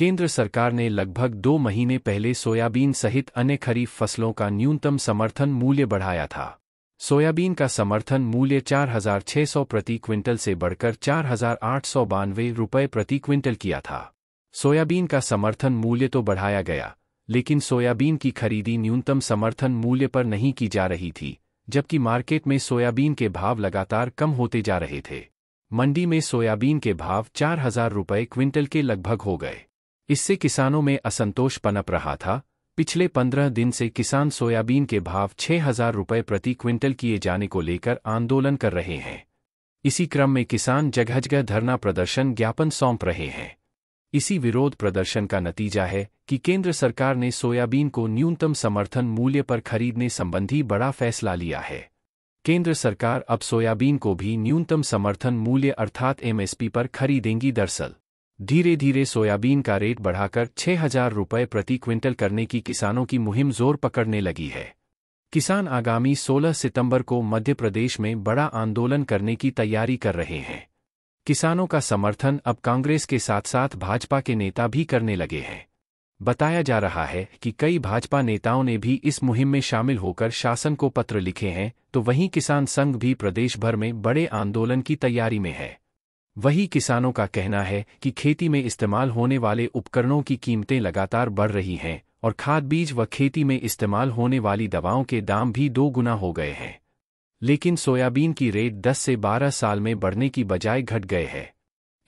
केंद्र सरकार ने लगभग दो महीने पहले सोयाबीन सहित अन्य खरीफ फसलों का न्यूनतम समर्थन मूल्य बढ़ाया था सोयाबीन का समर्थन मूल्य 4,600 प्रति क्विंटल से बढ़कर चार हजार रुपये प्रति क्विंटल किया था सोयाबीन का समर्थन मूल्य तो बढ़ाया गया लेकिन सोयाबीन की खरीदी न्यूनतम समर्थन मूल्य पर नहीं की जा रही थी जबकि मार्केट में सोयाबीन के भाव लगातार कम होते जा रहे थे मंडी में सोयाबीन के भाव चार हजार रुपये क्विंटल के लगभग हो गए इससे किसानों में असंतोष पनप रहा था पिछले पंद्रह दिन से किसान सोयाबीन के भाव छह हजार रुपये प्रति क्विंटल किए जाने को लेकर आंदोलन कर रहे हैं इसी क्रम में किसान जगह जगह धरना प्रदर्शन ज्ञापन सौंप रहे हैं इसी विरोध प्रदर्शन का नतीजा है कि केंद्र सरकार ने सोयाबीन को न्यूनतम समर्थन मूल्य पर खरीदने संबंधी बड़ा फैसला लिया है केंद्र सरकार अब सोयाबीन को भी न्यूनतम समर्थन मूल्य अर्थात एमएसपी पर खरीदेंगी दरअसल धीरे धीरे सोयाबीन का रेट बढ़ाकर छह हजार रुपये प्रति क्विंटल करने की किसानों की मुहिम जोर पकड़ने लगी है किसान आगामी 16 सितंबर को मध्य प्रदेश में बड़ा आंदोलन करने की तैयारी कर रहे हैं किसानों का समर्थन अब कांग्रेस के साथ साथ भाजपा के नेता भी करने लगे हैं बताया जा रहा है कि कई भाजपा नेताओं ने भी इस मुहिम में शामिल होकर शासन को पत्र लिखे हैं तो वहीं किसान संघ भी प्रदेश भर में बड़े आंदोलन की तैयारी में है वही किसानों का कहना है कि खेती में इस्तेमाल होने वाले उपकरणों की कीमतें लगातार बढ़ रही हैं और खाद बीज व खेती में इस्तेमाल होने वाली दवाओं के दाम भी दो गुना हो गए हैं लेकिन सोयाबीन की रेट 10 से 12 साल में बढ़ने की बजाय घट गए हैं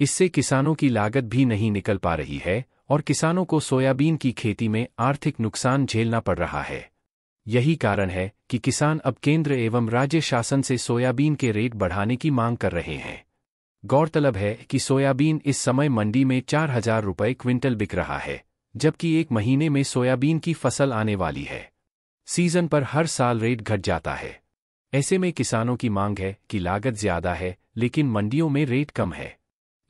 इससे किसानों की लागत भी नहीं निकल पा रही है और किसानों को सोयाबीन की खेती में आर्थिक नुकसान झेलना पड़ रहा है यही कारण है कि किसान अब केंद्र एवं राज्य शासन से सोयाबीन के रेट बढ़ाने की मांग कर रहे हैं गौरतलब है कि सोयाबीन इस समय मंडी में चार हजार रुपये क्विंटल बिक रहा है जबकि एक महीने में सोयाबीन की फसल आने वाली है सीजन पर हर साल रेट घट जाता है ऐसे में किसानों की मांग है कि लागत ज्यादा है लेकिन मंडियों में रेट कम है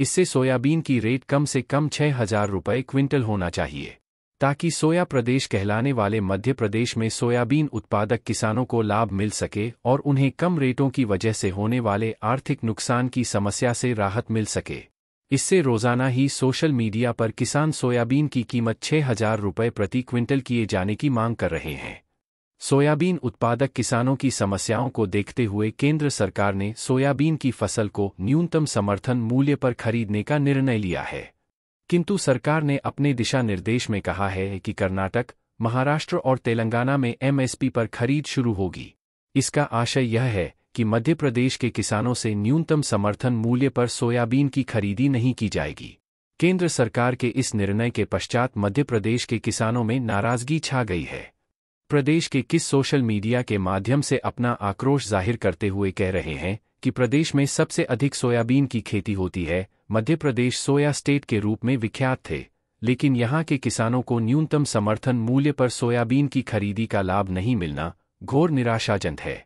इससे सोयाबीन की रेट कम से कम छह हजार रुपये क्विंटल होना चाहिए ताकि सोया प्रदेश कहलाने वाले मध्य प्रदेश में सोयाबीन उत्पादक किसानों को लाभ मिल सके और उन्हें कम रेटों की वजह से होने वाले आर्थिक नुकसान की समस्या से राहत मिल सके इससे रोजाना ही सोशल मीडिया पर किसान सोयाबीन की कीमत छह हजार रुपये प्रति क्विंटल किए जाने की मांग कर रहे हैं सोयाबीन उत्पादक किसानों की समस्याओं को देखते हुए केंद्र सरकार ने सोयाबीन की फसल को न्यूनतम समर्थन मूल्य पर खरीदने का निर्णय लिया है किंतु सरकार ने अपने दिशा निर्देश में कहा है कि कर्नाटक महाराष्ट्र और तेलंगाना में एमएसपी पर खरीद शुरू होगी इसका आशय यह है कि मध्य प्रदेश के किसानों से न्यूनतम समर्थन मूल्य पर सोयाबीन की खरीदी नहीं की जाएगी केंद्र सरकार के इस निर्णय के पश्चात मध्य प्रदेश के किसानों में नाराजगी छा गई है प्रदेश के किस सोशल मीडिया के माध्यम से अपना आक्रोश जाहिर करते हुए कह रहे हैं कि प्रदेश में सबसे अधिक सोयाबीन की खेती होती है मध्य प्रदेश सोया स्टेट के रूप में विख्यात थे लेकिन यहाँ के किसानों को न्यूनतम समर्थन मूल्य पर सोयाबीन की खरीदी का लाभ नहीं मिलना घोर निराशाजनक है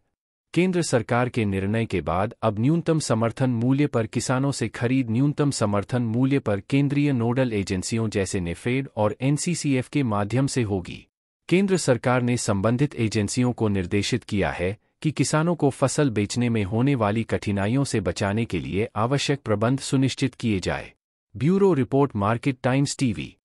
केंद्र सरकार के निर्णय के बाद अब न्यूनतम समर्थन मूल्य पर किसानों से खरीद न्यूनतम समर्थन मूल्य पर केंद्रीय नोडल एजेंसियों जैसे नेफेड और एनसीसीएफ के माध्यम से होगी केंद्र सरकार ने संबंधित एजेंसियों को निर्देशित किया है कि किसानों को फसल बेचने में होने वाली कठिनाइयों से बचाने के लिए आवश्यक प्रबंध सुनिश्चित किए जाए bureau report Market Times TV